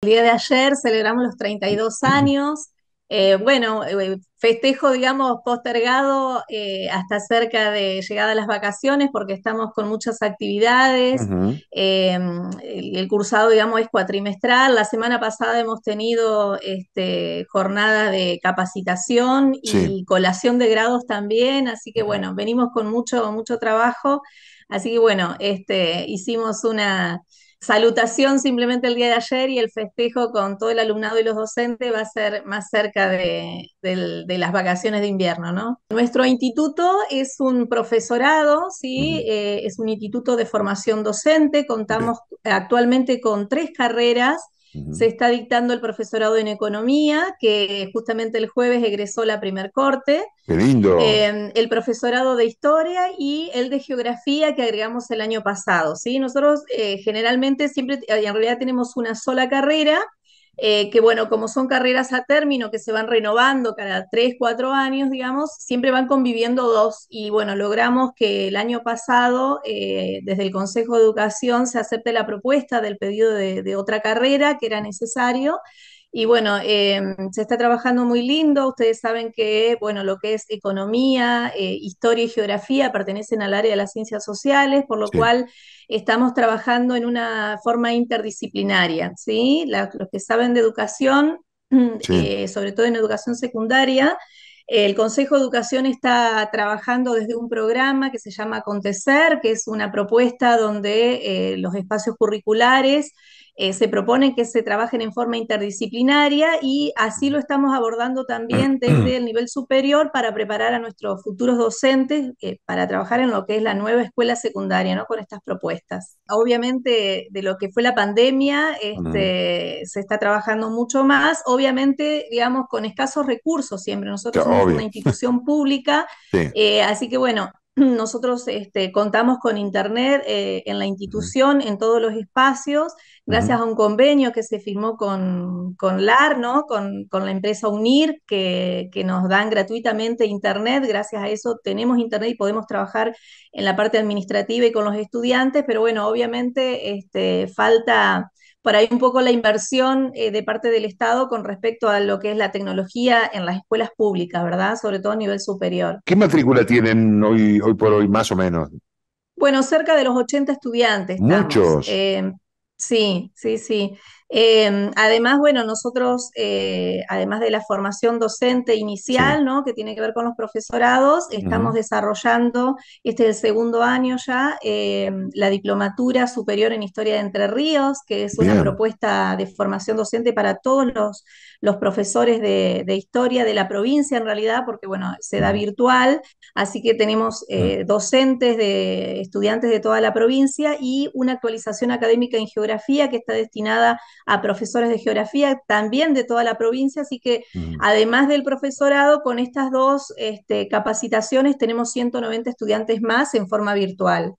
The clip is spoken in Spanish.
El día de ayer celebramos los 32 años. Eh, bueno, eh, festejo, digamos, postergado eh, hasta cerca de llegada a las vacaciones porque estamos con muchas actividades. Em, el, cursado, digamos, es cuatrimestral. La semana pasada hemos tenido este, jornada de capacitación y colación de grados también, así que bueno, venimos con mucho, mucho trabajo. Así que bueno, este, hicimos una salutación simplemente el día de ayer y el festejo con todo el alumnado y los docentes va a ser más cerca de, las vacaciones de invierno, Nuestro instituto es un profesorado, ¿sí? Eh, es un instituto de formación docente, contamos actualmente con tres carreras se está dictando el profesorado en economía, que justamente el jueves egresó la primer corte. ¡Qué lindo! Em, el profesorado de historia y el de geografía que agregamos el año pasado. ¿sí? Nosotros eh, generalmente siempre, eh, en realidad tenemos una sola carrera eh, que bueno, como son carreras a término que se van renovando cada tres, cuatro años, digamos, siempre van conviviendo dos. Y bueno, logramos que el año pasado, eh, desde el Consejo de Educación, se acepte la propuesta del pedido de, de otra carrera que era necesario. Y bueno, em, se está trabajando muy lindo. Ustedes saben que, bueno, lo que es economía, eh, historia y geografía pertenecen al área de las ciencias sociales, por lo cual estamos trabajando en una forma interdisciplinaria, ¿sí? los que saben de educación, eh, sobre todo en educación secundaria, el Consejo de Educación está trabajando desde un programa que se llama Acontecer, que es una propuesta donde eh, los espacios curriculares eh, se propone que se trabajen en forma interdisciplinaria y así lo estamos abordando también desde el nivel superior para preparar a nuestros futuros docentes eh, para trabajar en lo que es la nueva escuela secundaria, ¿no? Con estas propuestas. Obviamente, de lo que fue la pandemia, este, mm. se está trabajando mucho más, obviamente, digamos, con escasos recursos siempre. Nosotros somos una institución pública, eh, así que bueno, Nosotros este, contamos con Internet eh, en la institución, en todos los espacios, gracias a un convenio que se firmó con, LAR, ¿no? con, la empresa UNIR, que, que, nos dan gratuitamente Internet. Gracias a eso tenemos Internet y podemos trabajar en la parte administrativa y con los estudiantes, pero bueno, obviamente este, falta por ahí un poco la inversión eh, de parte del Estado con respecto a lo que es la tecnología en las escuelas públicas, ¿verdad? Sobre todo a nivel superior. ¿Qué matrícula tienen hoy, hoy por hoy, más o menos? Bueno, cerca de los 80 estudiantes. Muchos. Eh, sí, sí, sí. Em, además, bueno, nosotros, eh, además de la formación docente inicial, ¿no? que tiene que ver con los profesorados, estamos desarrollando, este es el segundo año ya, em, la diplomatura superior en historia de Entre Ríos, que es una propuesta de formación docente para todos los, profesores de, de, historia de la provincia en realidad, porque bueno, se da virtual, así que tenemos eh, docentes de estudiantes de toda la provincia y una actualización académica en geografía que está destinada a profesores de geografía también de toda la provincia, así que además del profesorado, con estas dos este, capacitaciones tenemos 190 estudiantes más en forma virtual.